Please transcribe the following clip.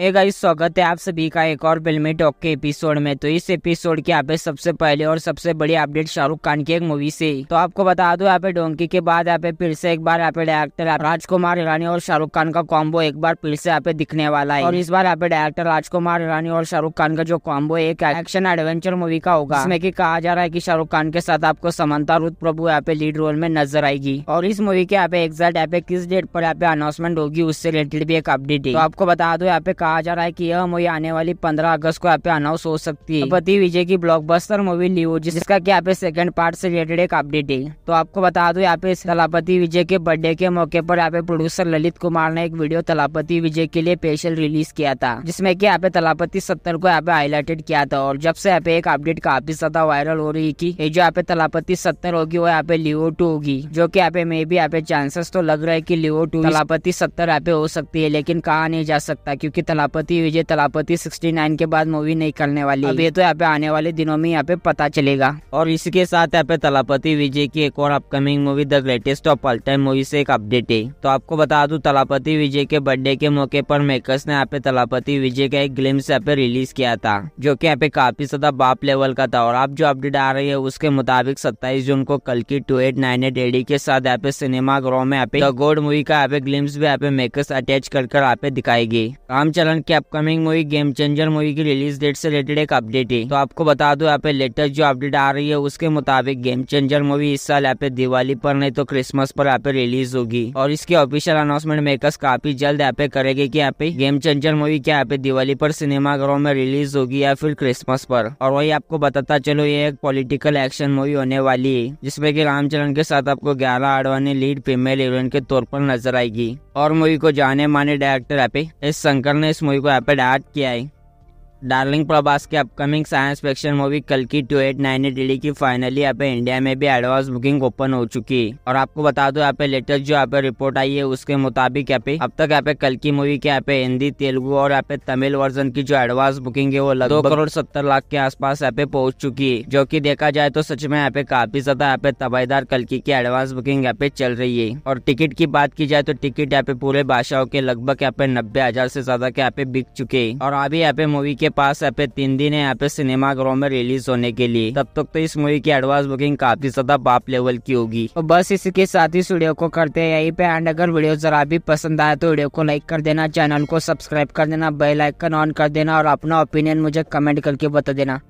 एक गाइस स्वागत है आप सभी का एक और फिल्मी टॉक के एपिसोड में तो इस एपिसोड के यहाँ पे सबसे पहले और सबसे बड़ी अपडेट शाहरुख खान की एक मूवी से तो आपको बता दो यहाँ पे डोंकी के बाद यहाँ पे फिर से एक बार यहाँ पे डायरेक्टर राजकुमार ईरानी और शाहरुख खान का कॉम्बो एक बार फिर से यहाँ पे दिखने वाला है और इस बार यहाँ पे डायरेक्टर राजकुमार ईरानी और शाहरुख खान का जो कॉम्बो एक एक्शन एडवेंचर मूवी का होगा इसमें की कहा जा रहा है की शाहरुख खान के साथ आपको समंता रुद प्रभु यहाँ पे लीड रोल में नजर आएगी और इस मूवी के यहाँ पे एग्जैक्ट यहाँ पे किस डेट पर यहाँ पे अनाउंसमेंट होगी उससे रिलेटेड भी एक अपडेट है तो आपको बता दो यहाँ पे कहा जा रहा है कि यह मूवी आने वाली 15 अगस्त को यहाँ पे अनाउंस हो सकती है पति विजय की ब्लॉकबस्टर मूवी लियो जिसका की यहाँ पे सेकंड पार्ट से रिलेटेड एक अपडेट है तो आपको बता दो यहाँ पे तलापति विजय के बर्थडे के मौके पर यहाँ पे प्रोड्यूसर ललित कुमार ने एक वीडियो तलापति विजय के लिए स्पेशल रिलीज किया था जिसमे की यहाँ पे तलापति सत्तर को यहाँ पे हाईलाइटेड किया था और जब से यहाँ पे एक अपडेट काफी ज्यादा वायरल हो रही की जो यहाँ पे तलापति सत्तर होगी वो यहाँ पे लियो टू होगी जो की यहाँ पे मे भी यहाँ पे चांसेस तो लग रहा है की लियो टू तलापति सत्तर यहाँ पे हो सकती है लेकिन कहा नहीं जा सकता क्यूँकी तलापति विजय तलापति 69 के बाद मूवी निकलने वाली अब ये तो यहाँ पे आने वाले दिनों में यहाँ पे पता चलेगा और इसके साथ यहाँ पे तलापति विजय की एक और upcoming movie the greatest of all time movie से एक अपडेट है तो आपको बता दू तलापति विजय के बर्थडे के मौके पर मेकर्स ने यहाँ पे तलापति विजय का एक ग्लिम्स यहाँ पे रिलीज किया था जो की यहाँ पे काफी ज्यादा बाप लेवल का था और आप जो अपडेट आ रही है उसके मुताबिक सत्ताईस जून को कल की two eight nine eight AD के साथ यहाँ पे सिनेमा ग्रो में यहाँ पे गोड मूवी का यहाँ पे ग्लिम्स भी यहाँ पे मेकर्स अटैच कर कर यहाँ पे दिखाएगी चरण की upcoming movie game changer movie की रिलीज डेट से रिलेटेड एक अपडेट है तो आपको बता दो यहाँ पे लेटेस्ट जो अपडेट आ रही है उसके मुताबिक गेम चेंजर मूवी इस साल यहाँ पे दिवाली पर नहीं तो क्रिसमस पर यहाँ पे रिलीज होगी और इसकी ऑफिशियल अनाउंसमेंट मेकर्स काफी जल्द यहाँ पे करेगी की यहाँ पे गेम चेंजर मूवी क्या यहाँ पे दिवाली पर सिनेमा घरों में रिलीज होगी या फिर क्रिसमस पर और वही आपको बताता चलो ये एक पॉलिटिकल एक्शन मूवी होने वाली है जिसमे की रामचरण के साथ आपको ग्यारह आडवाणी लीड फीमेल हीरोइन के तौर पर नजर आएगी और मूवी को जाने माने डायरेक्टर यहाँ पे एस शंकर ने इस मूवी को यहाँ पर डाट किया है डार्लिंग प्रभास की अपकमिंग साइंस फिक्शन मूवी कल की two eight nine eight D की फाइनली यहाँ पे इंडिया में भी एडवांस बुकिंग ओपन हो चुकी और आपको बता दो यहाँ पे लेटेस्ट जो यहाँ पे रिपोर्ट आई है उसके मुताबिक यहाँ पे अब तक यहाँ पे कल की मूवी के यहाँ पे हिंदी तेलुगु और यहाँ पे तमिल वर्जन की जो एडवांस बुकिंग है वो दो करोड़ सत्तर लाख के आसपास यहाँ पे पहुंच चुकी है जो की देखा जाए तो सच में यहाँ पे काफी ज्यादा यहाँ पे तबाहीदार कल की एडवांस बुकिंग यहाँ पे चल रही है और टिकट की बात की जाए तो टिकट यहाँ पे पूरे भाषाओं के लगभग यहाँ पे नब्बे हजार से ज्यादा के यहाँ पे बिक चुके और अभी यहाँ पे मूवी के पास यहाँ पे तीन दिन है यहाँ पे सिनेमा घरों में रिलीज होने के लिए तब तक तो इस मूवी की एडवांस बुकिंग काफी ज्यादा बाप लेवल की होगी और बस इसी के साथ इस वीडियो को करते हैं यहीं पे एंड अगर वीडियो जरा भी पसंद आया तो वीडियो को लाइक कर देना चैनल को सब्सक्राइब कर देना बेलाइकन ऑन कर देना और अपना ओपिनियन मुझे कमेंट करके बता देना